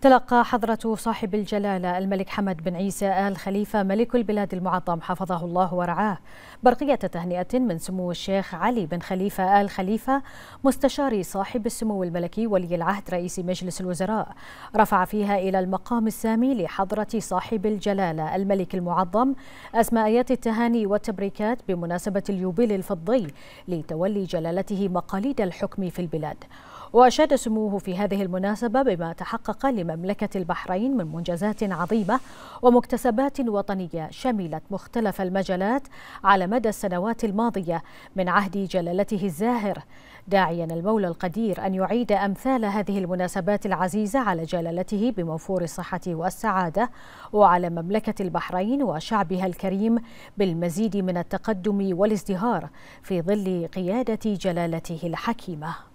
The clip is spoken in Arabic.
تلقى حضرة صاحب الجلالة الملك حمد بن عيسى آل خليفة ملك البلاد المعظم حفظه الله ورعاه برقية تهنئة من سمو الشيخ علي بن خليفة آل خليفة مستشار صاحب السمو الملكي ولي العهد رئيس مجلس الوزراء رفع فيها إلى المقام السامي لحضرة صاحب الجلالة الملك المعظم أسماء آيات التهاني والتبريكات بمناسبة اليوبيل الفضي لتولي جلالته مقاليد الحكم في البلاد وأشاد سموه في هذه المناسبة بما تحقق لمملكة البحرين من منجزات عظيمة ومكتسبات وطنية شملت مختلف المجالات على مدى السنوات الماضية من عهد جلالته الزاهر داعيا المولى القدير أن يعيد أمثال هذه المناسبات العزيزة على جلالته بموفور الصحة والسعادة وعلى مملكة البحرين وشعبها الكريم بالمزيد من التقدم والازدهار في ظل قيادة جلالته الحكيمة